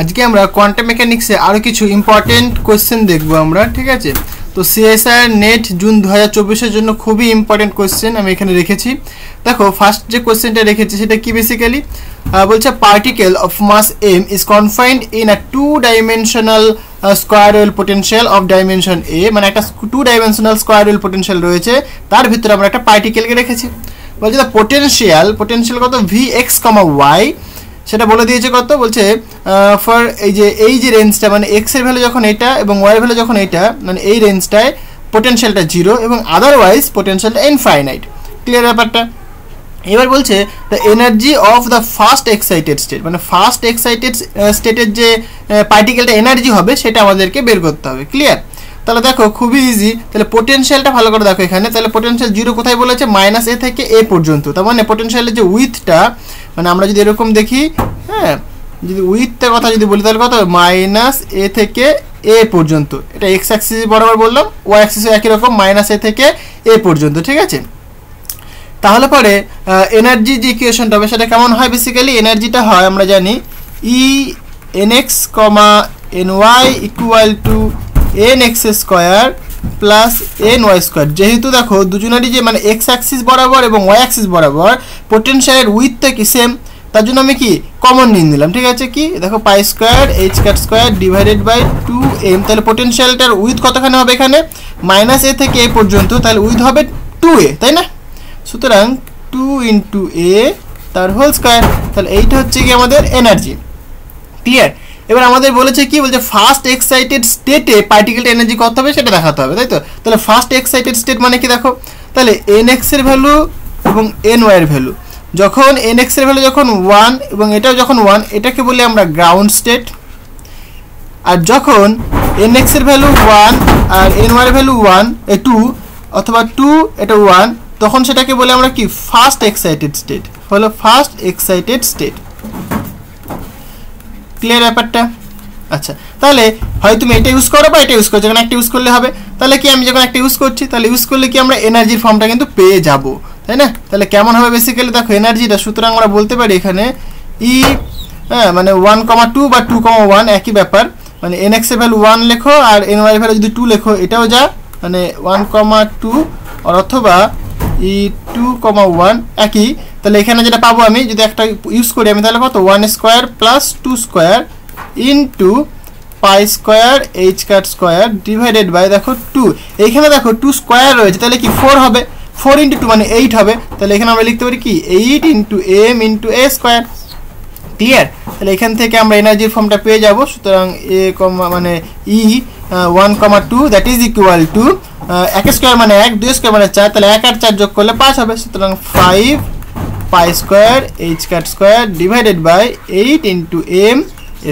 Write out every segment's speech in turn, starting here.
আজকে আমরা কোয়ান্টাম মেকানিক্সে আরও কিছু ইম্পর্টেন্ট কোয়েশ্চেন দেখবো আমরা ঠিক আছে তো সিএসআর নেট জুন দু হাজার চব্বিশের জন্য খুবই ইম্পর্টেন্ট কোয়েশ্চেন আমি এখানে রেখেছি দেখো ফার্স্ট যে কোয়েশ্চেনটা রেখেছি সেটা কি বেসিক্যালি বলছে particle of mass M is confined in a two dimensional square well potential of dimension a মানে একটা two dimensional square well potential রয়েছে তার ভিতরে আমরা একটা পার্টিকেলকে রেখেছি বলছে দ্য পোটেনশিয়াল পোটেনশিয়াল কত ভি এক্স কমা ওয়াই সেটা বলে দিয়েছে কত বলছে ফর এই যে এই যে রেঞ্জটা মানে এক্স এর ভ্যালু যখন এটা এবং ওয়ার ভ্যালু যখন এটা মানে এই রেঞ্জটায় পোটেনশিয়ালটা জিরো এবং আদারওয়াইজ পোটেনশিয়ালটা ইনফাইনাইট ক্লিয়ার ব্যাপারটা এবার বলছে the energy of the first excited state মানে ফার্স্ট এক্সাইটেড স্টেটের যে পার্টিকেলটা এনার্জি হবে সেটা আমাদেরকে বের করতে হবে ক্লিয়ার তাহলে দেখো খুবই ইজি তাহলে পোটেনশিয়ালটা ভালো করে দেখো এখানে তাহলে পোটেনশিয়াল জিরো কোথায় বলেছে মাইনাস এ থেকে এ পর্যন্ত তার মানে পোটেনশিয়ালের যে উইথটা মানে আমরা যদি এরকম দেখি হ্যাঁ যদি উইথটার কথা যদি বলি তাহলে কত মাইনাস এ থেকে এ পর্যন্ত এটা এক্স অ্যাক্সিস বরাবর বললাম ওয়াই অ্যাক্সিসও একই রকম মাইনাস এ থেকে এ পর্যন্ত ঠিক আছে তাহলে পরে এনার্জি যে ইকুয়েশনটা হবে সেটা কেমন হয় বেসিক্যালি এনার্জিটা হয় আমরা জানি E n x comma n y equal to n x square plus n y square যেহেতু দেখো দুজনেরই যে মানে এক্স অ্যাক্সিস বরাবর এবং ওয়াই অ্যাক্সিস বরাবর পোটেনশিয়ালের উইথটা কি সেম তার জন্য আমি কি কমন নিয়ে নিলাম ঠিক আছে কি দেখো pi square h cut square divided by two m তাহলে পোটেনশিয়ালটার উইথ কতখানি হবে এখানে মাইনাস এ থেকে এ পর্যন্ত তাহলে উইথ হবে টু এ তাই না সুতরাং টু ইন্টু এ তার হোল স্কোয়ার তাহলে এইটা হচ্ছে কি আমাদের এনার্জি ক্লিয়ার এবার আমাদের বলেছে কি বলছে ফার্স্ট এক্সাইটেড স্টেটে পার্টিকেল এনার্জি কত হবে সেটা দেখাতে হবে তাই তো তাহলে ফার্স্ট এক্সাইটেড স্টেট মানে কি দেখো তাহলে এন এক্সের ভ্যালু এবং এন ওয়াইয়ের ভ্যালু যখন এন এক্সের ভ্যালু যখন ওয়ান এবং এটাও যখন ওয়ান এটাকে বলি আমরা গ্রাউন্ড স্টেট আর যখন এন এক্সের ভ্যালু ওয়ান আর এন ওয়াইয়ের ভ্যালু ওয়ান এ টু অথবা টু এটা ওয়ান তখন সেটাকে বলে আমরা কি ফার্স্ট এক্সাইটেড স্টেট হলো ফার্স্ট এক্সাইটেড স্টেট ক্লিয়ার ব্যাপারটা আচ্ছা তাহলে হয় তুমি এটা ইউজ করো বা এটা ইউজ করো যখন একটা ইউজ করলে হবে তাহলে কি আমি যখন একটা ইউজ করছি তাহলে ইউজ করলে কি আমরা এনার্জির ফর্মটা কিন্তু পেয়ে যাব তাই না তাহলে কেমন হবে বেসিক্যালি দেখো এনার্জিটা সুতরাং আমরা বলতে পারি এখানে ই e, হ্যাঁ মানে ওয়ান কমা টু বা টু কমা ওয়ান একই ব্যাপার মানে এন এক্সের ভ্যালু ওয়ান লেখো আর এন ওয়াই ভ্যালু যদি টু লেখো এটাও যা মানে ওয়ান কমা টু অথবা ই টু কমা ওয়ান একই তাহলে এখানে যেটা পাবো আমি যদি একটা ইউজ করি আমি তাহলে কত one square plus two square two pi square h cut square divided by দেখো টু এইখানে দেখো টু স্কোয়ার রয়েছে তাহলে কি ফোর হবে ফোর ইন্টু টু মানে এইট হবে তাহলে এখানে আমরা লিখতে পারি কি eight into m into a square clear তাহলে এখান থেকে আমরা এনার্জির ফর্মটা পেয়ে যাবো সুতরাং এ কমা মানে E one comma two that is equal to এক স্কোয়ার মানে এক দুই স্কোয়ার মানে চার তাহলে এক আর চার যোগ করলে পাঁচ হবে সুতরাং five pi square h cut square divided by eight into m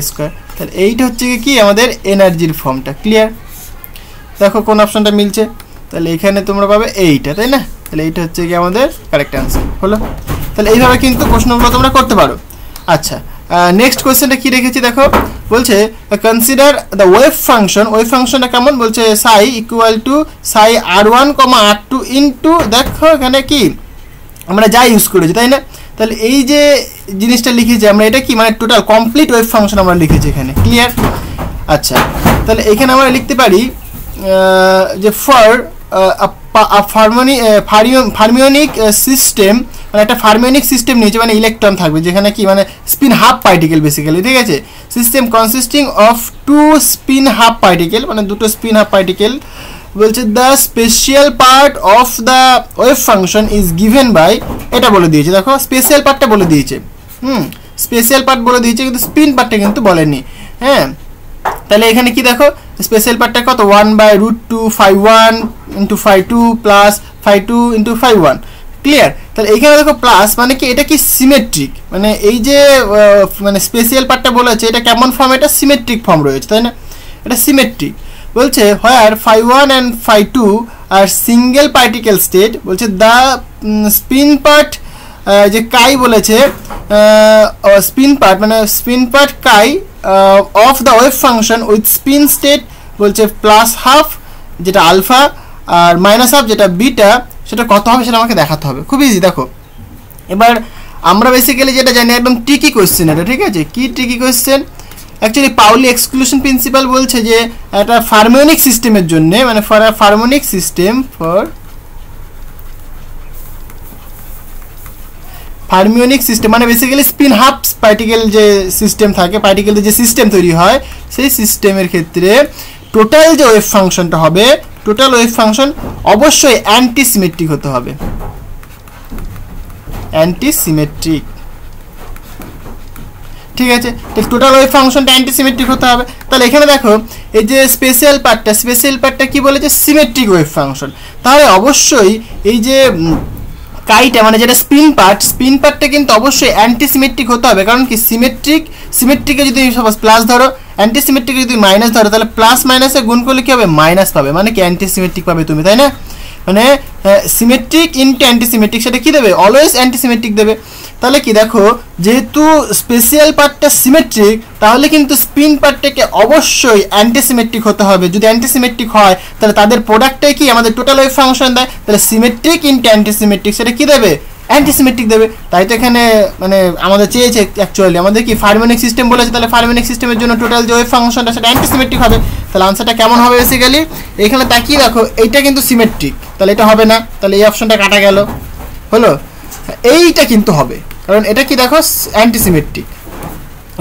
square তাহলে এইট হচ্ছে কি আমাদের এনার্জির ফর্মটা ক্লিয়ার দেখো কোন অপশানটা মিলছে তাহলে এখানে তোমরা পাবে এইটা তাই না তাহলে এইটা হচ্ছে কি আমাদের কারেক্ট অ্যান্সার হলো তাহলে এইভাবে কিন্তু প্রশ্নগুলো তোমরা করতে পারো আচ্ছা নেক্সট কোয়েশ্চেনটা কি রেখেছি দেখো বলছে consider the wave function wave ফাংশনটা কেমন বলছে psi equal to psi r one comma r two into দেখো এখানে কি আমরা যা ইউজ করেছি তাই না তাহলে এই যে জিনিসটা লিখেছি আমরা এটা কি মানে টোটাল কমপ্লিট ওয়েব ফাংশন আমরা লিখেছি এখানে ক্লিয়ার আচ্ছা তাহলে এখানে আমরা লিখতে পারি যে ফর ফার্মনি ফার্মিওনিক সিস্টেম মানে একটা ফার্মিওনিক সিস্টেম নিয়েছে মানে ইলেকট্রন থাকবে যেখানে কি মানে স্পিন হাফ পার্টিকেল বেসিক্যালি ঠিক আছে system consisting of two spin half particle মানে দুটো স্পিন হাফ পার্টিকেল বলছে the spatial part of the wave function is given by এটা বলে দিয়েছে দেখো স্পেশিয়াল পার্টটা বলে দিয়েছে হুম স্পেশিয়াল পার্ট বলে দিয়েছে কিন্তু স্পিন পার্টটা কিন্তু বলেনি হ্যাঁ তাহলে এখানে কি দেখো স্পেশাল পার্টটা কত one by root two phi one into phi two plus phi two into phi one clear তাহলে এইখানে দেখো প্লাস মানে কি এটা কি সিমেট্রিক মানে এই যে মানে স্পেশিয়াল পার্টটা বলেছে এটা কেমন ফর্ম এটা সিমেট্রিক ফর্ম রয়েছে তাই না এটা সিমেট্রিক বলছে where phi one and phi two আর সিঙ্গেল পার্টিকেল স্টেট বলছে দ্য স্পিন পার্ট যে কাই বলেছে স্পিন পার্ট মানে spin part chi of the wave function with spin state বলছে প্লাস হাফ যেটা আলফা আর মাইনাস হাফ যেটা বিটা সেটা কত হবে সেটা আমাকে দেখাতে হবে খুব ইজি দেখো এবার আমরা বেসিক্যালি যেটা জানি একদম টিকি কোয়েশ্চেন এটা ঠিক আছে কি টিকি question actually Pauli exclusion principle বলছে যে একটা ফার্মোনিক সিস্টেমের জন্য মানে for a fermionic system for fermionic system মানে বেসিক্যালি স্পিন হাফ পার্টিকেল যে সিস্টেম থাকে পার্টিকেলের যে সিস্টেম তৈরি হয় সেই সিস্টেমের ক্ষেত্রে টোটাল যে ওয়েব ফাংশনটা হবে টোটাল ওয়েব ফাংশন অবশ্যই অ্যান্টিসিমেট্রিক হতে হবে অ্যান্টিসিমেট্রিক ঠিক আছে টোটাল ওই ফাংশনটা অ্যান্টিসিমেট্রিক হতে হবে তাহলে এখানে দেখো এই যে স্পেশাল পার্টটা স্পেশাল পার্টটা কী বলেছে সিমেট্রিক ওয়েভ ফাংশন তাহলে অবশ্যই এই যে কাইটা মানে যেটা স্পিন পার্ট স্পিন পার্টটা কিন্তু অবশ্যই অ্যান্টিসিমেট্রিক হতে হবে কারণ কি সিমেট্রিক সিমেট্রিকে যদি সাপোজ প্লাস ধরো অ্যান্টিসিমেট্রিকে যদি মাইনাস ধরো তাহলে প্লাস মাইনাসে গুণ করলে কী হবে মাইনাস পাবে মানে কি অ্যান্টিসিমেট্রিক পাবে তুমি তাই না মানে সিমেট্রিক ইন্টু অ্যান্টিসিমেট্রিক সেটা কী দেবে অলওয়েজ অ্যান্টিসিমেট্রিক দেবে তাহলে কি দেখো যেহেতু স্পেশিয়াল পার্টটা সিমেট্রিক তাহলে কিন্তু স্পিন পার্টটাকে অবশ্যই অ্যান্টিসিমেট্রিক হতে হবে যদি অ্যান্টিসিমেট্রিক হয় তাহলে তাদের প্রোডাক্টটাই কি আমাদের টোটাল ওয়েভ ফাংশন দেয় তাহলে সিমেট্রিক ইন্টু অ্যান্টিসিমেট্রিক সেটা কী দেবে অ্যান্টিসিমেট্রিক দেবে তাই তো এখানে মানে আমাদের চেয়েছে অ্যাকচুয়ালি আমাদের কি ফার্মেনিক সিস্টেম বলেছে তাহলে ফার্মেনিক সিস্টেমের জন্য টোটাল যে ওয়েভ ফাংশনটা সেটা অ্যান্টিসিমেট্রিক হবে তাহলে আনসারটা কেমন হবে বেসিক্যালি এখানে তাকিয়ে রাখো এইটা কিন্তু সিমেট্রিক তাহলে এটা হবে না তাহলে এই অপশনটা কাটা গেল হলো এইটা কিন্তু হবে কারণ এটা কি দেখো অ্যান্টিসিমেট্রিক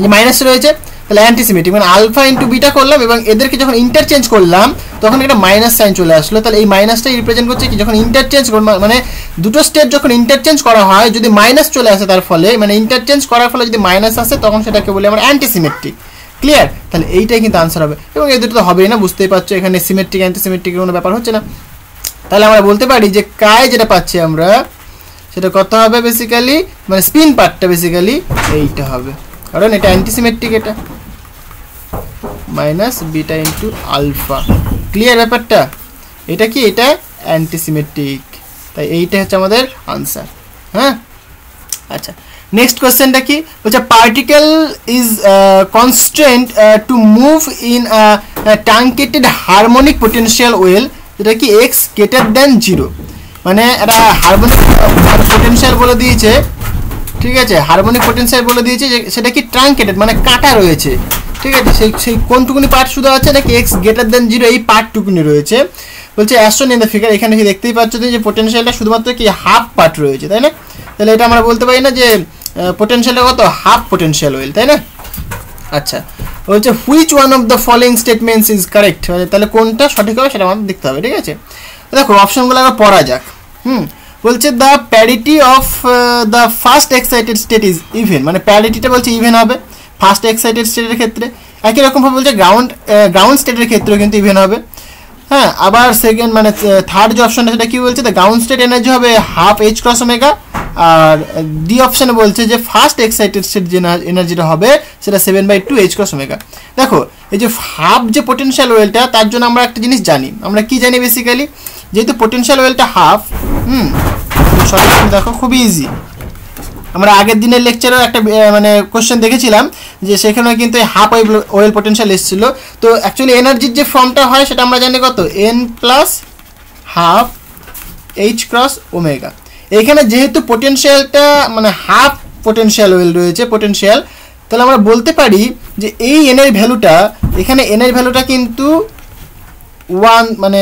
যে মাইনাস রয়েছে তাহলে অ্যান্টিসিমেটিক মানে আলফা ইন্টু বিটা করলাম এবং এদেরকে যখন ইন্টারচেঞ্জ করলাম তখন একটা মাইনাস সাইন চলে আসলো তাহলে এই মাইনাসটাই রিপ্রেজেন্ট করছে কি যখন ইন্টারচেঞ্জ মানে দুটো স্টেট যখন ইন্টারচেঞ্জ করা হয় যদি মাইনাস চলে আসে তার ফলে মানে ইন্টারচেঞ্জ করার ফলে যদি মাইনাস আসে তখন সেটাকে বলি আমরা অ্যান্টিসিমেট্রিক ক্লিয়ার তাহলে এইটাই কিন্তু আনসার হবে এবং এদের দুটো তো হবেই না বুঝতেই পারছো এখানে সিমেট্রিক অ্যান্টিসিমেট্রিকের কোনো ব্যাপার হচ্ছে না তাহলে আমরা বলতে পারি যে কায় যেটা পাচ্ছি আমরা সেটা কত হবে বেসিক্যালি মানে স্পিন পার্টটা বেসিক্যালি এইটা হবে কারণ এটা অ্যান্টিসিমেট্রিক এটা minus beta into alpha clear ব্যাপারটা এটা কি এটা অ্যান্টিসিমেট্রিক তাই এইটা হচ্ছে আমাদের আনসার হ্যাঁ আচ্ছা নেক্সট কোয়েশ্চেনটা কি বলছে particle is constraint to move in truncated harmonic potential well যেটা কি এক্স গ্রেটার দ্যান জিরো মানে এটা হারমোনিক পোটেন্সিয়াল বলে দিয়েছে ঠিক আছে হারমোনিক পোটেন্সিয়াল বলে দিয়েছে যে সেটা কি ট্রাঙ্কেটেড মানে কাটা রয়েছে ঠিক আছে সেই সেই কোনটুকুনি পার্ট শুধু আছে নাকি এক্স গ্রেটার দেন জিরো এই পার্টটুকুনি রয়েছে বলছে অ্যাশন ইন দ্য ফিগার এখানে কি দেখতেই পাচ্ছ যে পোটেন্সিয়ালটা শুধুমাত্র কি হাফ পার্ট রয়েছে তাই না তাহলে এটা আমরা বলতে পারি না যে পোটেন্সিয়ালটা কত হাফ পোটেন্সিয়াল ওয়েল তাই না আচ্ছা বলছে which one of the following statements is correct তাহলে কোনটা সঠিক হবে সেটা আমাদের দেখতে হবে ঠিক আছে দেখো অপশনগুলো আবার পড়া যাক হুম বলছে the parity of the first excited state is even মানে প্যারিটিটা বলছে ইভেন হবে ফার্স্ট এক্সাইটেড স্টেটের ক্ষেত্রে একই রকমভাবে বলছে গ্রাউন্ড গ্রাউন্ড স্টেটের ক্ষেত্রেও কিন্তু ইভেন হবে হ্যাঁ আবার সেকেন্ড মানে থার্ড uh, যে অপশানটা সেটা কী বলছে দ্য গ্রাউন্ড স্টেট এনার্জি হবে হাফ এইচ ক্রস ওমেগা আর ডি অপশানে বলছে যে ফার্স্ট এক্সাইটেড স্টেট যে এনার্জিটা হবে সেটা seven by two h cross omega দেখো এই যে হাফ যে পটেনশিয়াল ওয়েলটা তার জন্য আমরা একটা জিনিস জানি আমরা কি জানি বেসিক্যালি যেহেতু পোটেনশিয়াল ওয়েলটা হাফ হুম সঠিক দেখো খুবই ইজি আমরা আগের দিনের লেকচারেও একটা মানে কোশ্চেন দেখেছিলাম যে সেখানেও কিন্তু এই হাফ ওয়েল ওয়েল পোটেনশিয়াল এসেছিল তো অ্যাকচুয়ালি এনার্জির যে ফর্মটা হয় সেটা আমরা জানি কত n plus half h cross omega এইখানে যেহেতু পোটেনশিয়ালটা মানে হাফ পোটেনশিয়াল ওয়েল রয়েছে পোটেনশিয়াল তাহলে আমরা বলতে পারি যে এই এনের ভ্যালুটা এখানে এনের ভ্যালুটা কিন্তু ওয়ান মানে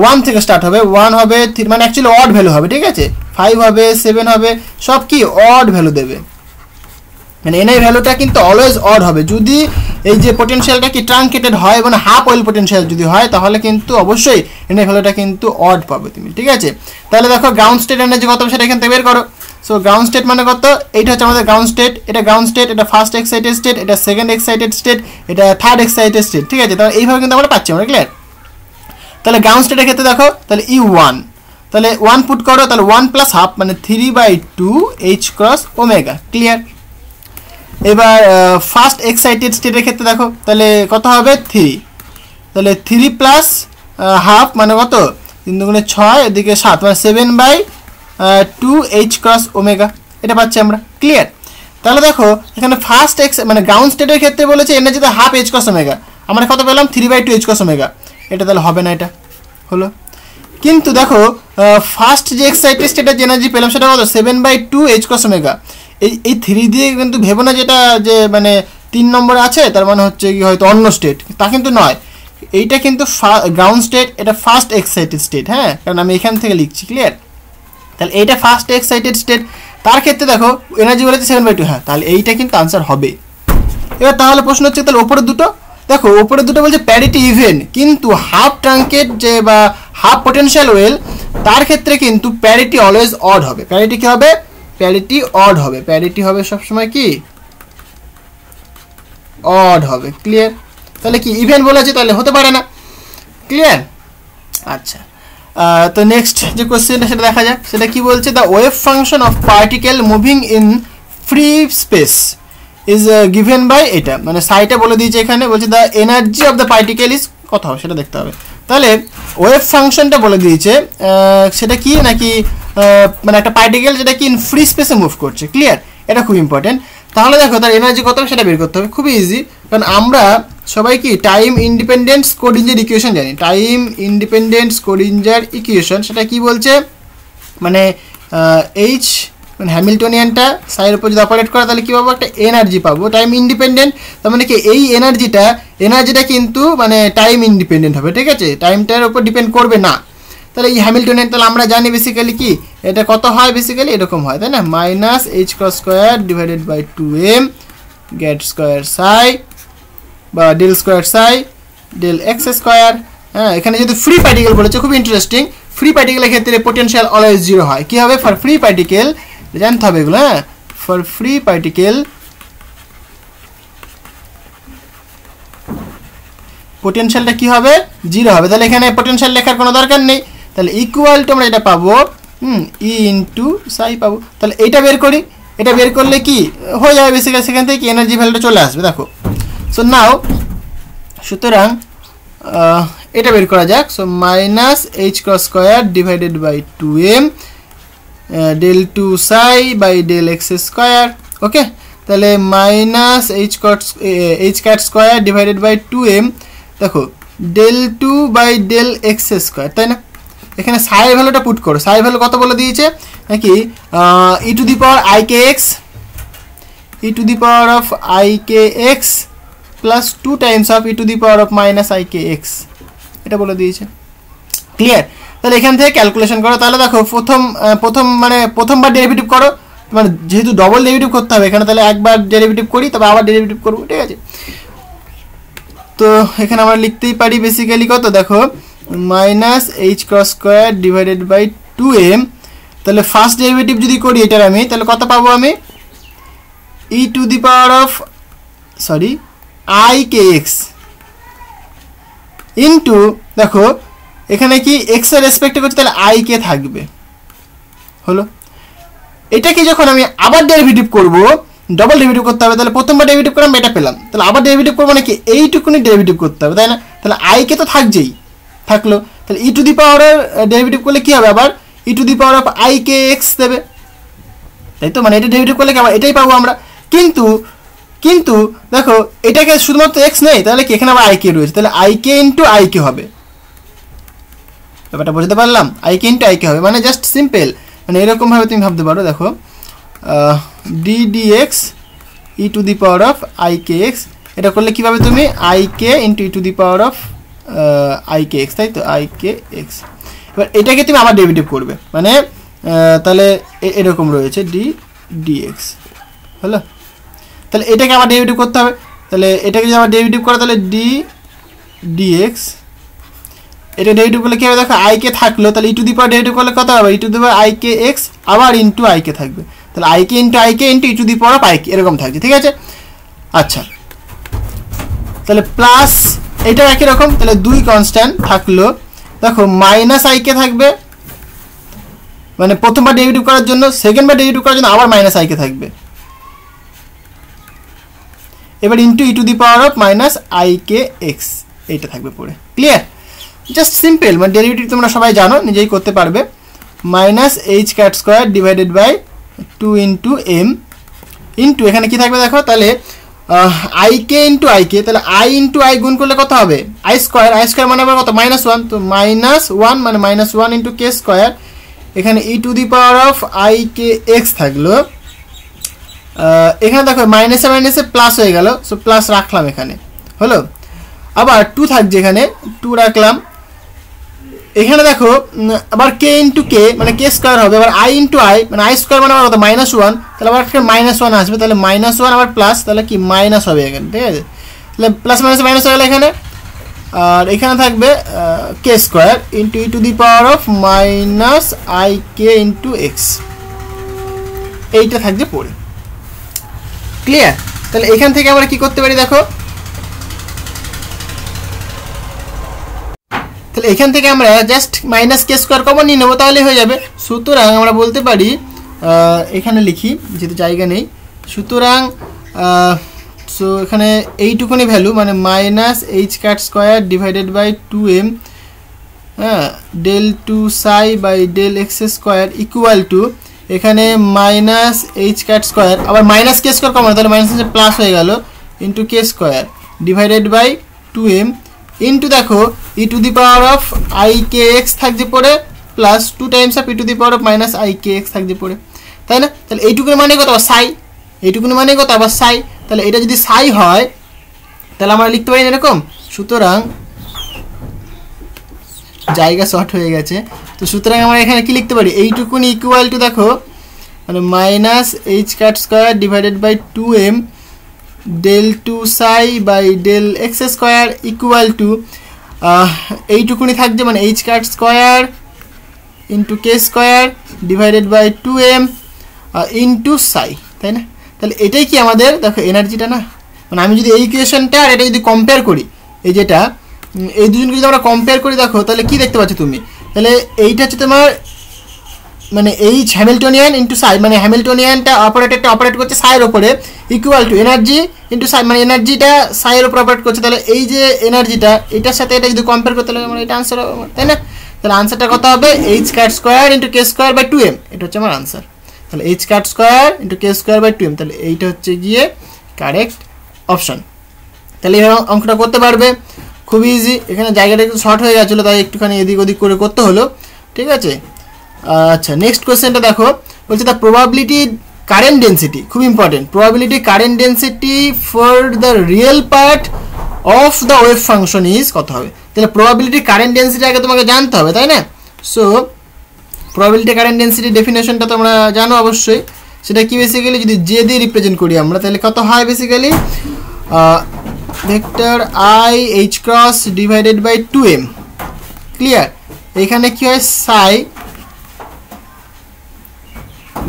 ওয়ান থেকে স্টার্ট হবে ওয়ান হবে মানে অ্যাকচুয়ালি অড ভ্যালু হবে ঠিক আছে ফাইভ হবে সেভেন হবে সব কি অড ভ্যালু দেবে মানে এনআই ভ্যালুটা কিন্তু অলওয়েজ অড হবে যদি এই যে পোটেনশিয়ালটা কি ট্রাঙ্কেটেড হয় মানে হাফ অয়েল পটেনশিয়াল যদি হয় তাহলে কিন্তু অবশ্যই এনআই ভ্যালুটা কিন্তু অড পাবে তুমি ঠিক আছে তাহলে দেখো গ্রাউন্ড স্টেট এনার্জি কত সেটা এখান থেকে বের করো সো গ্রাউন্ড স্টেট মানে কত এইটা হচ্ছে আমাদের গ্রাউন্ড স্টেট এটা গ্রাউন্ড স্টেট এটা ফার্স্ট এক্সাইটেড স্টেট এটা সেকেন্ড এক্সাইটেড স্টেট এটা থার্ড এক্সাইটেড স্টেট ঠিক আছে তাহলে এইভাবে কিন্তু আমরা পাচ্ছি আমরা ক্লিয়ার তাহলে গাউন স্টেটের ক্ষেত্রে দেখো তাহলে ই ওয়ান তাহলে ওয়ান পুট করো তাহলে ওয়ান প্লাস হাফ মানে three by two h cross omega clear এবার ফার্স্ট এক্সাইটেড স্টেটের ক্ষেত্রে দেখো তাহলে কত হবে থ্রি তাহলে থ্রি প্লাস হাফ মানে কত তিন দুগুণে ছয় এদিকে সাত মানে seven by two h cross omega এটা পাচ্ছি আমরা ক্লিয়ার তাহলে দেখো এখানে ফার্স্ট এক্স মানে গ্রাউন্ড স্টেটের ক্ষেত্রে বলেছে এনার্জিতে হাফ এইচ ক্রস ওমেগা আমরা কত পেলাম three by two h cross omega এটা তাহলে হবে না এটা হলো কিন্তু দেখো ফার্স্ট যে এক্সাইটেড টেস্ট এনার্জি পেলাম সেটা কত seven by two h cross এই এই থ্রি দিয়ে কিন্তু ভেবো না যেটা যে মানে তিন নম্বরে আছে তার মানে হচ্ছে কি হয়তো অন্য স্টেট তা কিন্তু নয় এইটা কিন্তু গ্রাউন্ড স্টেট এটা ফার্স্ট এক্সাইটেড স্টেট হ্যাঁ কারণ আমি এখান থেকে লিখছি ক্লিয়ার তাহলে এইটা ফার্স্ট এক্সাইটেড স্টেট তার ক্ষেত্রে দেখো এনার্জি বলেছে সেভেন বাই টু হ্যাঁ তাহলে এইটা কিন্তু আনসার হবে এবার তাহলে প্রশ্ন হচ্ছে তাহলে ওপরে দুটো দেখো উপরে দুটো বলছে প্যারিটি ইভেন কিন্তু হাফ ট্রাঙ্কেট যে বা হাফ পটেনশিয়াল ওয়েল তার ক্ষেত্রে কিন্তু প্যারিটি অলওয়েজ অড হবে প্যারিটি কী হবে প্যারিটি অড হবে প্যারিটি হবে সবসময় কি অড হবে ক্লিয়ার তাহলে কি ইভেন বলেছে তাহলে হতে পারে না ক্লিয়ার আচ্ছা তো নেক্সট যে কোয়েশ্চেনটা সেটা দেখা যাক সেটা কি বলছে the wave function of particle moving in free space is given by এটা মানে সাইটে বলে দিয়েছে এখানে বলছে the energy of the particle is কত হবে সেটা দেখতে হবে তাহলে ওয়েব ফাংশনটা বলে দিয়েছে সেটা কি নাকি মানে একটা পার্টিকেল যেটা কি ইন ফ্রি স্পেসে মুভ করছে ক্লিয়ার এটা খুব ইম্পর্টেন্ট তাহলে দেখো তার এনার্জি কত সেটা বের করতে হবে খুবই ইজি কারণ আমরা সবাই কি টাইম ইন্ডিপেন্ডেন্স কোডিঞ্জার ইকুয়েশন জানি টাইম ইন্ডিপেন্ডেন্স কোডিঞ্জার ইকুয়েশন সেটা কি বলছে মানে এইচ মানে হ্যামিল্টনিয়ানটা সাইয়ের উপর যদি অপারেট করে তাহলে কী পাবো একটা এনার্জি পাবো টাইম ইন্ডিপেন্ডেন্ট তার মানে কি এই এনার্জিটা এনার্জিটা কিন্তু মানে টাইম ইন্ডিপেন্ডেন্ট হবে ঠিক আছে টাইমটার উপর ডিপেন্ড করবে না তাহলে এই হ্যামিল্টনিয়ান তাহলে আমরা জানি বেসিক্যালি কি এটা কত হয় বেসিক্যালি এরকম হয় তাই না minus h cross square divided by two m grad square psi বা del square psi del x square হ্যাঁ এখানে যদি ফ্রি পার্টিকেল বলেছে খুব ইন্টারেস্টিং ফ্রি পার্টিকেলের ক্ষেত্রে পোটেনশিয়াল অলওয়েজ জিরো হয় কী হবে ফর ফ্রি পার্টিকেল জানতে হবে এগুলো হ্যাঁ ফর ফ্রি পার্টিকেল পোটেনশিয়ালটা কী হবে জিরো হবে তাহলে এখানে পোটেনশিয়াল লেখার কোনো দরকার নেই তাহলে ইকুয়াল টু আমরা এটা পাবো হুম ই ইন্টু সাই পাবো তাহলে এটা বের করি এটা বের করলে কি হয়ে যাবে বেসিক্যালি সেখান থেকে এনার্জি ভ্যালুটা চলে আসবে দেখো সো নাও সুতরাং এটা বের করা যাক so minus h cross square divided by two m del two psi by del x square okay তাহলে minus h cut h cut square divided by two m দেখো del two by del x square তাই না এখানে সাই ভ্যালুটা put করো সাই value কত বলে দিয়েছে নাকি e to the power i k x e to the power of i k x plus two times of e to the power of minus i k x এটা বলে দিয়েছে ক্লিয়ার তাহলে এখান থেকে ক্যালকুলেশন করো তাহলে দেখো প্রথম প্রথম মানে প্রথমবার ডেরিভেটিভ করো মানে যেহেতু ডবল ডেরিভেটিভ করতে হবে এখানে তাহলে একবার ডেরিভেটিভ করি তবে আবার ডেরিভেটিভ করবো ঠিক আছে তো এখানে আমরা লিখতেই পারি বেসিক্যালি কত দেখো minus h cross square divided by two m তাহলে ফার্স্ট ডেরিভেটিভ যদি করি এটার আমি তাহলে কত পাবো আমি e to the power of sorry i k x into দেখো এখানে কি এক্স এর রেসপেক্টে করছি তাহলে আই কে থাকবে হলো এটাকে যখন আমি আবার ডেরিভেটিভ করব ডবল ডেরিভেটিভ করতে হবে তাহলে প্রথমবার ডেরিভেটিভ করলাম এটা পেলাম তাহলে আবার ডেরিভেটিভ করবো নাকি মানে এইটুকুনি ডেরিভেটিভ করতে হবে তাই না তাহলে আই কে তো থাকছেই থাকলো তাহলে ই টু দি পাওয়ারের ডেরিভেটিভ করলে কী হবে আবার e to the power of i k x দেবে তাই তো মানে এটা ডেরিভেটিভ করলে কি আবার এটাই পাবো আমরা কিন্তু কিন্তু দেখো এটাকে শুধুমাত্র এক্স নেই তাহলে কি এখানে আবার আই কে রয়েছে তাহলে i k into i k হবে ব্যাপারটা বুঝতে পারলাম আইকে আই আইকে হবে মানে জাস্ট সিম্পল মানে এরকমভাবে তুমি ভাবতে পারো দেখো d d x e to the power of i k x এটা করলে কীভাবে তুমি i k into e to the power of i k x তাই তো আই কে এক্স এবার এটাকে তুমি আবার ডেভিটিভ করবে মানে তাহলে এরকম রয়েছে ডি ডি এক্স হলো তাহলে এটাকে আবার ডেভিটিভ করতে হবে তাহলে এটাকে যদি আবার ডেভিটিভ করে তাহলে ডি ডি এক্স এটা ডেরিভেটিভ করলে কী হবে দেখো আই কে থাকলো তাহলে ই টু দি পাওয়ার ডেরিভেটিভ করলে কত হবে e to the power i k x আবার ইন্টু আই কে থাকবে তাহলে i k into i k into e to the power of i k এরকম থাকবে ঠিক আছে আচ্ছা তাহলে প্লাস এটা একই রকম তাহলে দুই কনস্ট্যান্ট থাকলো দেখো মাইনাস আই কে থাকবে মানে প্রথমবার ডেরিভেটিভ করার জন্য সেকেন্ডবার ডেরিভেটিভ করার জন্য আবার মাইনাস আই কে থাকবে এবার into e to the power of minus i k x এইটা থাকবে পরে ক্লিয়ার জাস্ট সিম্পল মানে ডেরিভেটিভ তোমরা সবাই জানো নিজেই করতে পারবে minus h cut square divided by two into m into এখানে কি থাকবে দেখো তাহলে i k into i k তাহলে আই ইন্টু আই গুণ করলে কত হবে আই স্কোয়ার আই স্কোয়ার মানে আবার কত মাইনাস ওয়ান তো মাইনাস ওয়ান মানে minus one into k square এখানে e to the power of i k x থাকলো এখানে দেখো মাইনাসে মাইনাসে প্লাস হয়ে গেল সো প্লাস রাখলাম এখানে হলো আবার টু থাকছে এখানে টু রাখলাম এখানে দেখো আবার কে ইন্টু কে মানে কে স্কোয়ার হবে আবার আই ইন্টু আই মানে আই স্কোয়ার মানে আবার মাইনাস ওয়ান তাহলে আবার একটা মাইনাস ওয়ান আসবে তাহলে মাইনাস ওয়ান আবার প্লাস তাহলে কি মাইনাস হবে এখানে ঠিক আছে তাহলে প্লাস মাইনাস মাইনাস হয়ে গেল এখানে আর এখানে থাকবে k square into e to the power of minus i k into x এইটা থাকবে পড়ে ক্লিয়ার তাহলে এখান থেকে আমরা কি করতে পারি দেখো এখান থেকে আমরা just minus k square common নিয়ে নেবো তাহলে হয়ে যাবে সুতরাং আমরা বলতে পারি এখানে লিখি যেহেতু জায়গা নেই সুতরাং সো এখানে এইটুকুনি ভ্যালু মানে minus h cut square divided by two m হ্যাঁ del two psi by del x square equal to এখানে মাইনাস এইচ কাট স্কোয়ার আবার মাইনাস কে স্কোয়ার কমন তাহলে মাইনাস প্লাস হয়ে গেল into k square divided by two m into দেখো e to the power of i k x থাকছে পরে plus two times of e to the power of minus i k x থাকছে পরে তাই না তাহলে এইটুকুর মানে কত সাই এইটুকুর মানে কত আবার সাই তাহলে এটা যদি সাই হয় তাহলে আমরা লিখতে পারি এরকম সুতরাং জায়গা শর্ট হয়ে গেছে তো সুতরাং আমরা এখানে কি লিখতে পারি এইটুকুন ইকুয়াল টু দেখো মানে minus h cut square divided by two m del two psi by del x square equal to এইটুকুনি থাকছে মানে h cut square into k square divided by two m into psi তাই না তাহলে এটাই কি আমাদের দেখো এনার্জিটা না মানে আমি যদি এই ইকুয়েশনটা আর এটা যদি কম্পেয়ার করি এই যেটা এই দুজনকে যদি আমরা কম্পেয়ার করি দেখো তাহলে কি দেখতে পাচ্ছ তুমি তাহলে এইটা হচ্ছে তোমার মানে এইচ হ্যামিল্টনিয়ান ইন্টু সাই মানে হ্যামিল্টনিয়ানটা অপারেটারটা অপারেট করছে সাইয়ের ওপরে ইকুয়াল টু এনার্জি ইন্টু সাই মানে এনার্জিটা সাইয়ের ওপর অপারেট করছে তাহলে এই যে এনার্জিটা এটার সাথে এটা যদি কম্পেয়ার করতে হবে আমার মানে এটা আনসার হবে তাই না তাহলে আনসারটা কত হবে h cut square into k square by two m এটা হচ্ছে আমার আনসার তাহলে h cut square into k square by two m তাহলে এইটা হচ্ছে গিয়ে কারেক্ট অপশান তাহলে এইভাবে অঙ্কটা করতে পারবে খুবই ইজি এখানে জায়গাটা একটু শর্ট হয়ে গেছিলো তাই একটুখানি এদিক ওদিক করে করতে হলো ঠিক আছে আচ্ছা নেক্সট কোয়েশ্চেনটা দেখো বলছে দ্য প্রবাবিলিটি কারেন্ট ডেন্সিটি খুব important probability current density for the real part of the wave function is কত হবে তাহলে প্রবাবিলিটি কারেন্ট ডেন্সিটি আগে তোমাকে জানতে হবে তাই না সো প্রবাবিলিটি কারেন্ট ডেন্সিটি ডেফিনেশনটা তোমরা জানো অবশ্যই সেটা কি বেসিক্যালি যদি জে দিয়ে রিপ্রেজেন্ট করি আমরা তাহলে কত হয় basically vector i h cross divided by two m clear এখানে কি হয় সাই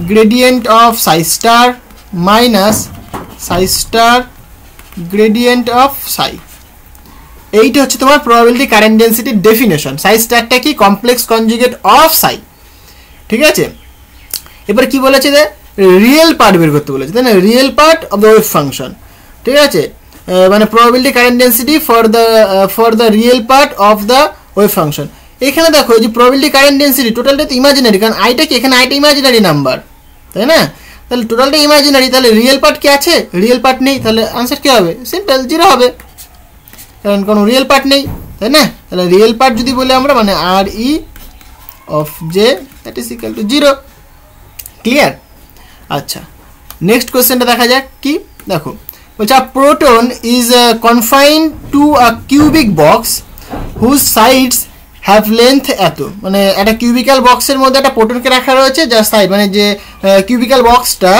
gradient of psi star minus psi star gradient of psi এইটা হচ্ছে তোমার প্রবাবিলিটি কারেন্ট ডেন্সিটির ডেফিনেশন সাই স্টারটা কি কমপ্লেক্স কনজুগেট অফ সাই ঠিক আছে এবার কি বলেছে যে রিয়েল পার্ট বের করতে বলেছে তাই না real part of the wave function ঠিক আছে মানে probability current density for the for the real part of the wave function এখানে দেখো যে প্রবিলিটি কারেন্ট ডেন্সিটি টোটালটা তো ইমাজিনারি কারণ আইটা কি এখানে আইটা ইমাজিনারি নাম্বার তাই না তাহলে টোটালটা ইমাজিনারি তাহলে রিয়েল পার্ট কি আছে রিয়েল পার্ট নেই তাহলে আনসার কী হবে সিম্পল জিরো হবে কারণ কোনো রিয়েল পার্ট নেই তাই না তাহলে রিয়েল পার্ট যদি বলি আমরা মানে r e of j that is equal to zero clear আচ্ছা নেক্সট কোয়েশ্চেনটা দেখা যাক কি দেখো বলছে proton is confined to a cubic box whose sides have length এত মানে একটা কিউবিক্যাল বক্সের মধ্যে একটা পোটনকে রাখা রয়েছে যার সাইড মানে যে কিউবিক্যাল বক্সটা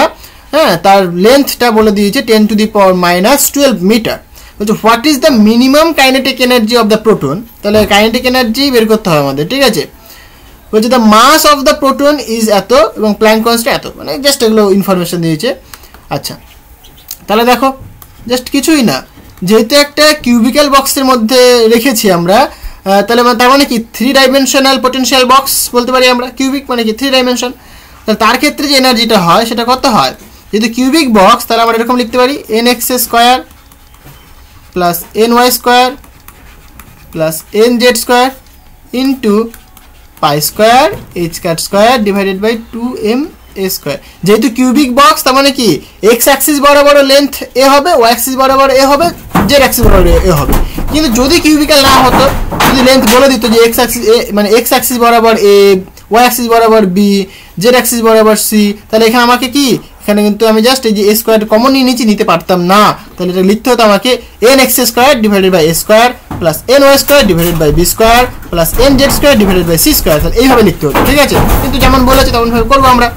হ্যাঁ তার লেন্থটা বলে দিয়েছে ten to the power minus twelve metre বলছে what is the minimum kinetic energy of the proton তাহলে কাইনেটিক এনার্জি বের করতে হবে আমাদের ঠিক আছে বলছে the mass of the proton is এত এবং প্ল্যান কনস্ট এত মানে জাস্ট এগুলো ইনফরমেশান দিয়েছে আচ্ছা তাহলে দেখো জাস্ট কিছুই না যেহেতু একটা কিউবিক্যাল বক্সের মধ্যে রেখেছি আমরা তাহলে মানে তার মানে কি থ্রি ডাইমেনশনাল পোটেনশিয়াল বক্স বলতে পারি আমরা কিউবিক মানে কি থ্রি ডাইমেনশন তাহলে তার ক্ষেত্রে যে এনার্জিটা হয় সেটা কত হয় যদি কিউবিক বক্স তাহলে আমরা এরকম লিখতে পারি n x square plus n y square plus n z square into pi square h cut square divided by two m a square যেহেতু কিউবিক বক্স তার মানে কি এক্স অ্যাক্সিস বরাবর লেন্থ এ হবে ওয়াই অ্যাক্সিস বরাবর এ হবে Z axis বরাবর এ হবে কিন্তু যদি কিউবিক্যাল না হতো যদি লেন্থ বলে দিত যে এক্স অ্যাক্সিস মানে এক্স অ্যাক্সিস বরাবর এ ওয়াই অ্যাক্সিস বরাবর বি জেড অ্যাক্সিস বরাবর সি তাহলে এখানে আমাকে কি এখানে কিন্তু আমি জাস্ট এই যে এ স্কোয়ার কমন নিয়ে নিচে নিতে পারতাম না তাহলে এটা লিখতে হতো আমাকে n x square divided by a square plus n y square divided by b square plus n z square divided by c square তাহলে এইভাবে লিখতে হতো ঠিক আছে কিন্তু যেমন বলেছে তেমনভাবে করবো আমরা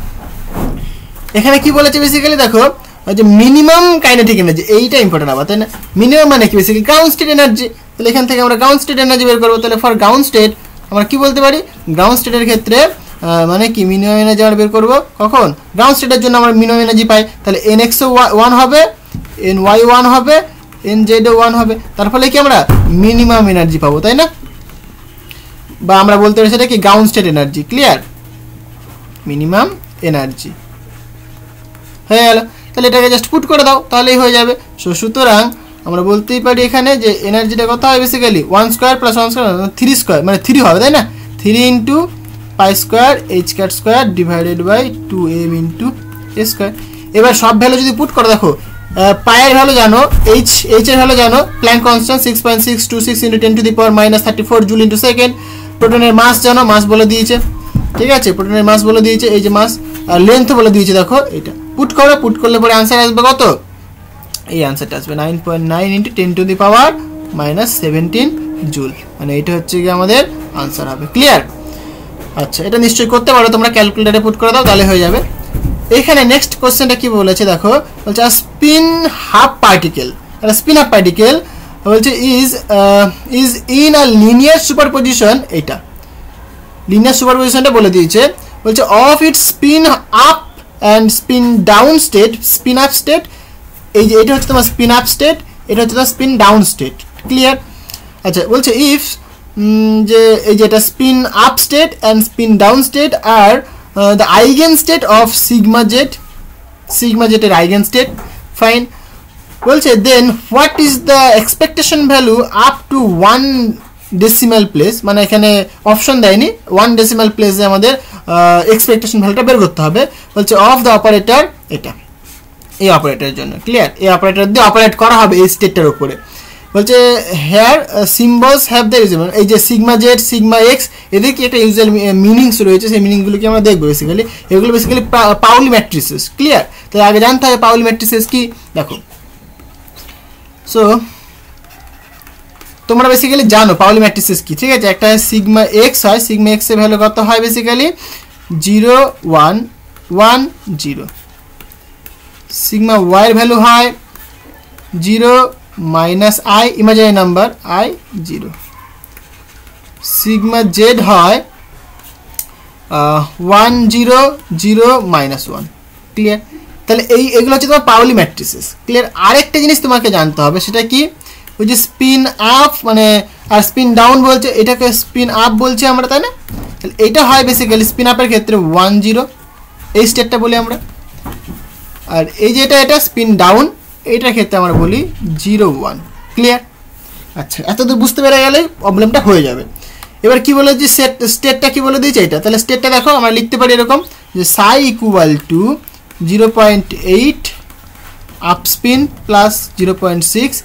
এখানে কি বলেছে বেসিক্যালি দেখো ওই যে মিনিমাম কাইনেটিক এনার্জি এইটা ইম্পর্টেন্ট আবার তাই না মিনিমাম মানে কি বেসিক্যালি গ্রাউন্ড স্টেট এনার্জি তাহলে এখান থেকে আমরা গ্রাউন্ড স্টেট এনার্জি বের করবো তাহলে ফর গ্রাউন্ড স্টেট আমরা কি বলতে পারি গ্রাউন্ড স্টেটের ক্ষেত্রে মানে কি মিনিমাম এনার্জি আমরা বের করবো কখন গ্রাউন্ড স্টেটের জন্য আমরা মিনিমাম এনার্জি পাই তাহলে এন এক্সও ওয়ান হবে এন ওয়াই ওয়ান হবে এন জেডও ওয়ান হবে তার ফলে কি আমরা মিনিমাম এনার্জি পাবো তাই না বা আমরা বলতে পারি সেটা কি ground state energy clear minimum energy হয়ে গেল তাহলে এটাকে জাস্ট পুট করে দাও তাহলেই হয়ে যাবে সো সুতরাং আমরা বলতেই পারি এখানে যে এনার্জিটা কত হয় basically one square plus one square three square মানে থ্রি মানে হবে তাই না three into pi square h cut square divided by two m into a square এবার সব ভ্যালু যদি পুট করে দেখো পায়ের ভ্যালু জানো এইচ এইচের ভ্যালু জানো Planck constant six point six two six into ten to the power minus thirty four joule into second প্রোটনের মাস জানো মাস বলে দিয়েছে ঠিক আছে প্রোটনের মাস বলে দিয়েছে এই যে মাস আর লেন্থ বলে দিয়েছে দেখো এটা পুট করো পুট করলে পরে অ্যান্সার আসবে কত এই অ্যান্সারটা আসবে nine point nine into ten to the power minus seventeen joule মানে এটা হচ্ছে গিয়ে আমাদের আনসার হবে ক্লিয়ার আচ্ছা এটা নিশ্চয়ই করতে পারো তোমরা ক্যালকুলেটারে পুট করে দাও তাহলে হয়ে যাবে এখানে নেক্সট কোয়েশ্চেনটা কি বলেছে দেখো বলছে স্পিন হাফ পার্টিকেল এটা স্পিন হাফ পার্টিকেল বলছে is is in a linear superposition এইটা লিনিয়ার সুপারপজিশনটা বলে দিয়েছে বলছে of it spin up and spin down state spin up state এই যে এটা হচ্ছে তোমার স্পিন আপ স্টেট এটা হচ্ছে তোমার স্পিন ডাউন স্টেট ক্লিয়ার আচ্ছা বলছে ইফ যে এই যে এটা spin up state and spin down state are the eigenstate of sigma z sigma জেটের আইগেন স্টেট ফাইন বলছে then what is the expectation value up to one decimal place মানে এখানে অপশন দেয়নি one decimal প্লেসে আমাদের expectation ভ্যালুটা বের করতে হবে বলছে অফ দ্য অপারেটর এটা এই অপারেটরের জন্য ক্লিয়ার এই অপারেটর দিয়ে অপারেট করা হবে এই স্টেটটার উপরে বলছে here symbols have the use এই যে সিগমা জেড সিগমা এক্স এদের কি একটা ইউজুয়াল মিনিংস uh, রয়েছে সেই মিনিংগুলোকে আমরা দেখবো বেসিক্যালি এগুলো বেসিক্যালি পাউলি ম্যাট্রিসেস ক্লিয়ার তাহলে আগে জানতে হবে পাউলি ম্যাট্রিসেস কি দেখো সো তোমরা বেসিক্যালি জানো পাউলি ম্যাট্রিসিস কি ঠিক আছে একটা সিগমা এক্স হয় সিগমা এক্সের ভ্যালু কত হয় basically zero one one zero sigma ওয়াইয়ের ভ্যালু হয় zero minus i imaginary number i zero sigma z হয় one zero zero minus one clear তাহলে এই এগুলো হচ্ছে তোমার পাউলি ম্যাট্রিসেস ক্লিয়ার আরেকটা জিনিস তোমাকে জানতে হবে সেটা কি ওই যে স্পিন আপ মানে আর স্পিন ডাউন বলছে এটাকে স্পিন আপ বলছি আমরা তাই না তাহলে এটা হয় বেসিক্যালি স্পিন আপের ক্ষেত্রে ওয়ান জিরো এই স্টেটটা বলি আমরা আর এই যে এটা এটা স্পিন ডাউন এইটার ক্ষেত্রে আমরা বলি জিরো ওয়ান ক্লিয়ার আচ্ছা এতদূর বুঝতে পেরে গেলে প্রবলেমটা হয়ে যাবে এবার কি বলে যে সেট স্টেটটা কী বলে দিয়েছে এটা তাহলে স্টেটটা দেখো আমরা লিখতে পারি এরকম যে psi equal to zero point eight up spin plus zero point six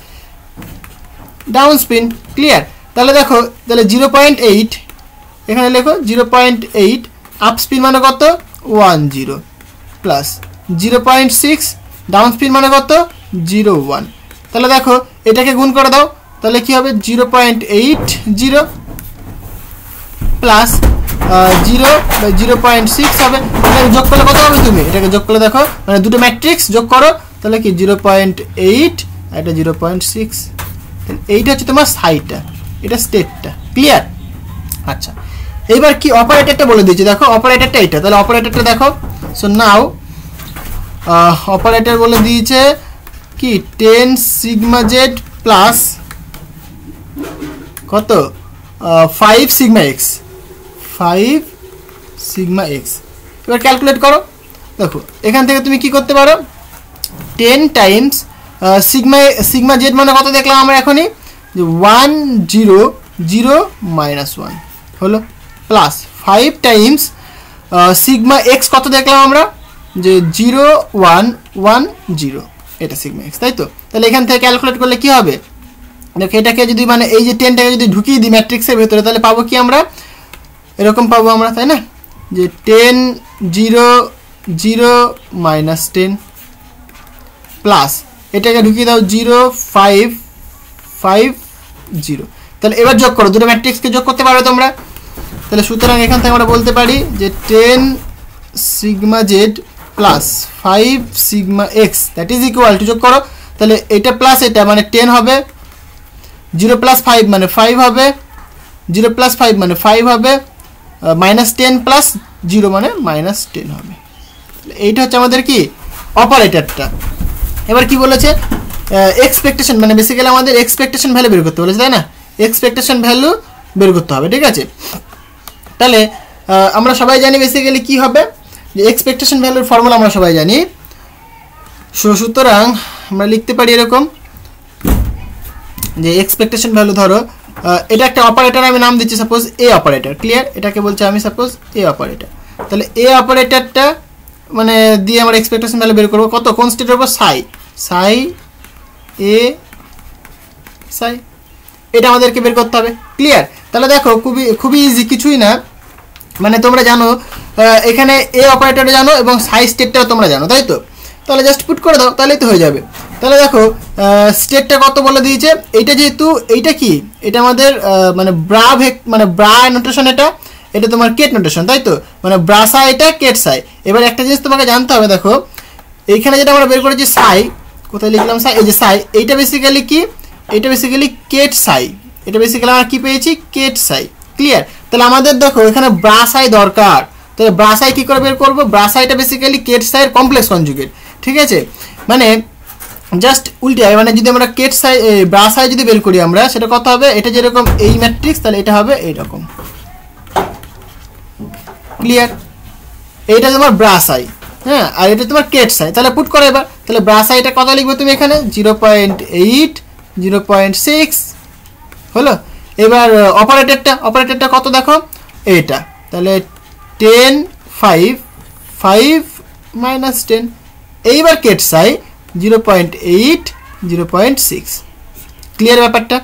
down spin clear তাহলে দেখো তাহলে জিরো পয়েন্ট এইট এখানে লেখো zero point eight up spin মানে কত one zero plus zero point six down spin মানে কত zero one তাহলে দেখো এটাকে গুণ করে দাও তাহলে কি হবে zero point eight zero plus zero বা জিরো পয়েন্ট সিক্স হবে তাহলে যোগ করলে কত হবে তুমি এটাকে যোগ করলে দেখো মানে দুটো ম্যাট্রিক্স যোগ করো তাহলে কি জিরো পয়েন্ট এইট একটা জিরো পয়েন্ট সিক্স এইটা হচ্ছে তোমার সাইটটা এটা স্টেটটা ক্লিয়ার আচ্ছা এবার কি অপারেটরটা বলে দিয়েছি দেখো অপারেটরটা এইটা তাহলে অপারেটরটা দেখো সো নাও অপারেটর বলে দিয়েছে কি টেন সিগমা জেড প্লাস কত five sigma x five sigma x এবার ক্যালকুলেট করো দেখো এখান থেকে তুমি কি করতে পারো ten times sigma sigma z মানে কত দেখলাম আমরা এখনই যে one zero zero minus one হলো plus five times sigma x কত দেখলাম আমরা যে জিরো ওয়ান ওয়ান জিরো এটা সিগমা এক্স তাই তো তাহলে এখান থেকে ক্যালকুলেট করলে কি হবে দেখ এটাকে যদি মানে এই যে টেনটাকে যদি ঢুকিয়ে দিই ম্যাট্রিক্সের ভেতরে তাহলে পাবো কি আমরা এরকম পাবো আমরা তাই না যে ten zero zero minus ten plus এটাকে ঢুকিয়ে দাও জিরো ফাইভ ফাইভ জিরো তাহলে এবার যোগ করো দুটো ম্যাট্রিক্সকে যোগ করতে পারবে তোমরা তাহলে সুতরাং এখান থেকে আমরা বলতে পারি যে ten sigma z plus five sigma x that is equal to যোগ করো তাহলে এটা প্লাস এটা মানে টেন হবে জিরো প্লাস ফাইভ মানে ফাইভ হবে জিরো প্লাস ফাইভ মানে ফাইভ হবে মাইনাস টেন প্লাস জিরো মানে মাইনাস টেন হবে এইটা হচ্ছে আমাদের কি অপারেটারটা এবার কি বলেছে এক্সপেকটেশন মানে বেসিক্যালি আমাদের এক্সপেকটেশন ভ্যালু বের করতে বলেছে তাই না এক্সপেকটেশন ভ্যালু বের করতে হবে ঠিক আছে তাহলে আমরা সবাই জানি বেসিক্যালি কি হবে যে এক্সপেকটেশন ভ্যালুর ফর্মুলা আমরা সবাই জানি সুতরাং আমরা লিখতে পারি এরকম যে এক্সপেকটেশন ভ্যালু ধরো এটা একটা অপারেটার আমি নাম দিচ্ছি সাপোজ এ অপারেটার ক্লিয়ার এটাকে বলছে আমি সাপোজ এ অপারেটার তাহলে এ অপারেটারটা মানে দিয়ে আমরা এক্সপেকটেশন ভ্যালু বের করবো কত কোন স্টেট উপর সাই সাই এ সাই এটা আমাদেরকে বের করতে হবে ক্লিয়ার তাহলে দেখো খুবই খুবই ইজি কিছুই না মানে তোমরা জানো এখানে এ অপারেটরটা জানো এবং সাই স্টেটটাও তোমরা জানো তাই তো তাহলে জাস্ট পুট করে দাও তাহলেই তো হয়ে যাবে তাহলে দেখো স্টেটটা কত বলে দিয়েছে এইটা যেহেতু এইটা কি এটা আমাদের মানে ব্রা ভেক মানে ব্রা নোটেশন এটা এটা তোমার কেট নোটেশন তাই তো মানে ব্রাসা এটা কেট সাই এবার একটা জিনিস তোমাকে জানতে হবে দেখো এইখানে যেটা আমরা বের করেছি সাই কোথায় লিখলাম সাই এই যে সাই এইটা বেসিক্যালি কি এটা বেসিক্যালি কেট সাই এটা বেসিক্যালি আমরা কী পেয়েছি কেট সাই ক্লিয়ার তাহলে আমাদের দেখো এখানে ব্রাসাই দরকার তাহলে ব্রাসাই কী করে বের করবো ব্রাসাইটা বেসিক্যালি কেট সাইয়ের কমপ্লেক্স কনজুগেট ঠিক আছে মানে জাস্ট উল্টে মানে যদি আমরা কেট সাই ব্রাসাই যদি বের করি আমরা সেটা কত হবে এটা যেরকম এই ম্যাট্রিক্স তাহলে এটা হবে এইরকম ক্লিয়ার এইটা তোমার ব্রাশ আই হ্যাঁ আর এটা তোমার কেটস আই তাহলে পুট করো এবার তাহলে ব্রাশ আইটা কত লিখবে তুমি এখানে zero point eight zero point six হলো এবার অপারেটরটা অপারেটরটা কত দেখো এইটা তাহলে ten five five minus ten এইবার ket psi zero point eight zero point six clear ব্যাপারটা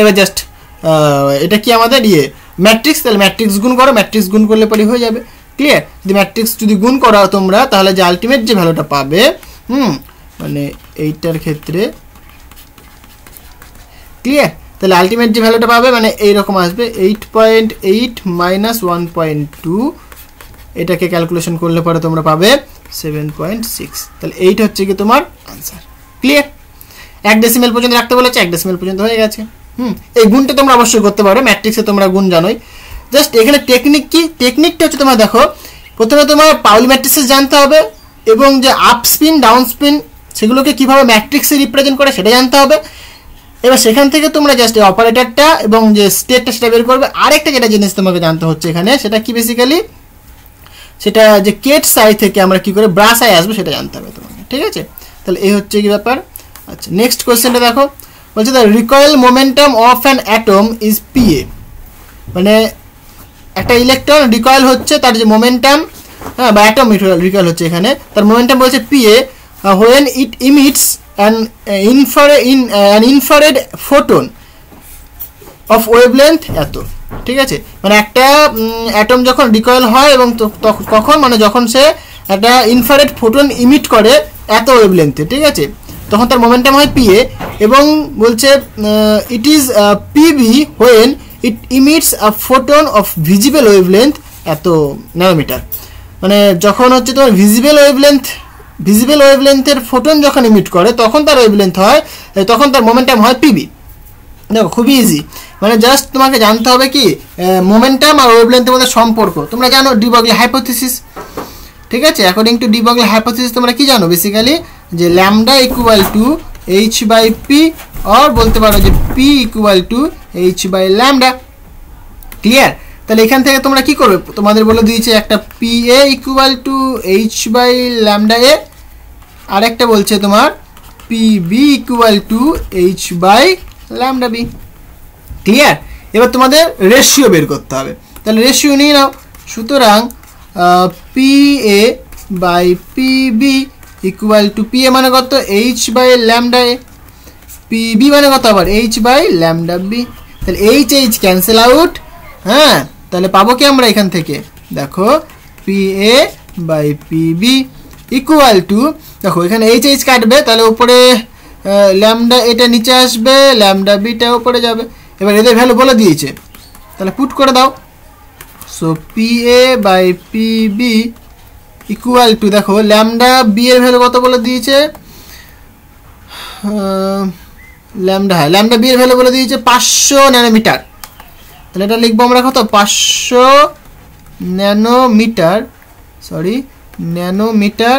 এবার জাস্ট এটা কি আমাদের ইয়ে ম্যাট্রিক্স তাহলে ম্যাট্রিক্স গুণ করো ম্যাট্রিক্স গুণ করলে পরে হয়ে যাবে ক্লিয়ার যদি ম্যাট্রিক্স যদি গুণ করো তোমরা তাহলে যে আলটিমেট যে ভ্যালুটা পাবে হুম মানে এইটার ক্ষেত্রে ক্লিয়ার তাহলে আলটিমেট যে ভ্যালুটা পাবে মানে এইরকম আসবে eight point eight minus one point two এটাকে ক্যালকুলেশন করলে পরে তোমরা পাবে সেভেন পয়েন্ট সিক্স তাহলে এইট হচ্ছে কি তোমার আনসার ক্লিয়ার এক ডেসিমেল পর্যন্ত রাখতে বলেছে এক ডেসিমেল পর্যন্ত হয়ে গেছে হুম এই গুণটা তোমরা অবশ্যই করতে পারো ম্যাট্রিক্সে তোমরা গুণ জানোই জাস্ট এখানে টেকনিক কি টেকনিকটা হচ্ছে তোমরা দেখো প্রথমে তোমার পাউল ম্যাট্রিক্সে জানতে হবে এবং যে আপ স্পিন ডাউন স্পিন সেগুলোকে কীভাবে ম্যাট্রিক্সে রিপ্রেজেন্ট করে সেটা জানতে হবে এবার সেখান থেকে তোমরা জাস্ট এই অপারেটারটা এবং যে স্টেটটা সেটা বের করবে আরেকটা যেটা জিনিস তোমাকে জানতে হচ্ছে এখানে সেটা কি বেসিক্যালি সেটা যে কেট সাই থেকে আমরা কি করে ব্রাস আই আসবো সেটা জানতে হবে তোমাকে ঠিক আছে তাহলে এই হচ্ছে কি ব্যাপার আচ্ছা নেক্সট কোয়েশ্চেনটা দেখো বলছে the recoil momentum of an atom is p a মানে একটা ইলেকট্রন রিকয়েল হচ্ছে তার যে মোমেন্টাম হ্যাঁ বা অ্যাটম রিকয়েল হচ্ছে এখানে তার মোমেন্টাম বলছে p a when it emits an infra in an infrared photon of wavelength এত ঠিক আছে মানে একটা অ্যাটম যখন রিকয়েল হয় এবং কখন মানে যখন সে একটা ইনফারেড ফোটন ইমিট করে এত ওয়েভলেন্থে ঠিক আছে তখন তার মোমেন্টাম হয় পি এ এবং বলছে it is p b when it emits a photon of visible wavelength এত ন্যানোমিটার মানে যখন হচ্ছে তোমার ভিজিবল ওয়েভলেন্থ ভিজিবল ওয়েভলেন্থের ফোটন যখন ইমিট করে তখন তার ওয়েভলেন্থ হয় তখন তার মোমেন্টাম হয় পিবি দেখো খুবই ইজি মানে জাস্ট তোমাকে জানতে হবে কি মোমেন্টাম আর ওয়েভলেন্থের মধ্যে সম্পর্ক তোমরা জানো ডিবগলি হাইপোথিস ঠিক আছে অ্যাকর্ডিং টু ডিবগলি হাইপোথিস তোমরা কি জানো বেসিক্যালি যে lambda equal to H by P or বলতে পারো যে P equal to H by lambda clear তাহলে এখান থেকে তোমরা কি করবে তোমাদের বলে দিয়েছে একটা P A equal to H by lambda A আরেকটা বলছে তোমার P B equal to H by lambda B clear এবার তোমাদের রেশিও বের করতে হবে তাহলে রেশিও নিয়ে নাও সুতরাং P A by P B equal to P A মানে কত H by lambda A P B মানে কত আবার এইচ বাই ল্যামডা বি তাহলে এইচ এইচ ক্যান্সেল আউট হ্যাঁ তাহলে পাবো কি আমরা এখান থেকে দেখো P A by P B equal to দেখো এখানে এইচ এইচ কাটবে তাহলে উপরে ল্যামডা এটা নিচে আসবে ল্যামডা বিটা উপরে যাবে এবার এদের ভ্যালু বলে দিয়েছে তাহলে পুট করে দাও so P A by P B equal to দেখো ল্যামডা বি এর ভ্যালু কত বলে দিয়েছে ল্যামডা হ্যাঁ ল্যামডা বি এর ভ্যালু বলে দিয়েছে পাঁচশো ন্যানোমিটার তাহলে এটা লিখবো আমরা কত পাঁচশো ন্যানোমিটার সরি ন্যানোমিটার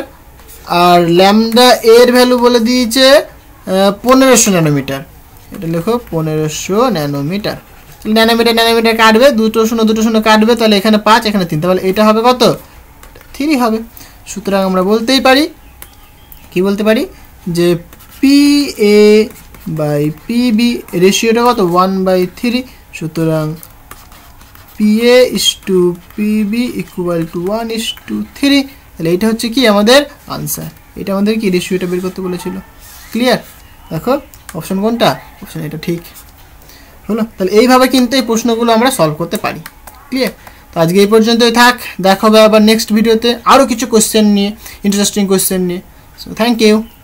আর ল্যামডা এর ভ্যালু বলে দিয়েছে পনেরোশো ন্যানোমিটার এটা লেখো পনেরোশো ন্যানোমিটার ন্যানোমিটার ন্যানোমিটার কাটবে দুটো শূন্য দুটো শূন্য কাটবে তাহলে এখানে পাঁচ এখানে তিন তাহলে এটা হবে কত থ্রি হবে সুতরাং আমরা বলতেই পারি কি বলতে পারি যে P A by P B রেশিওটা কত ওয়ান বাই থ্রি সুতরাং P A is to P B equal to one is to three তাহলে এটা হচ্ছে কি আমাদের আনসার এটা আমাদের কি রেশিওটা বের করতে বলেছিল ক্লিয়ার দেখো অপশন কোনটা অপশন এটা ঠিক হলো তাহলে এইভাবে কিন্তু এই প্রশ্নগুলো আমরা সলভ করতে পারি ক্লিয়ার আজকে পর্যন্তই থাক দেখো গো আবার নেক্সট ভিডিওতে আরো কিছু কোশ্চেন নিয়ে ইন্টারেস্টিং কোশ্চেন নিয়ে সো থ্যাঙ্ক ইউ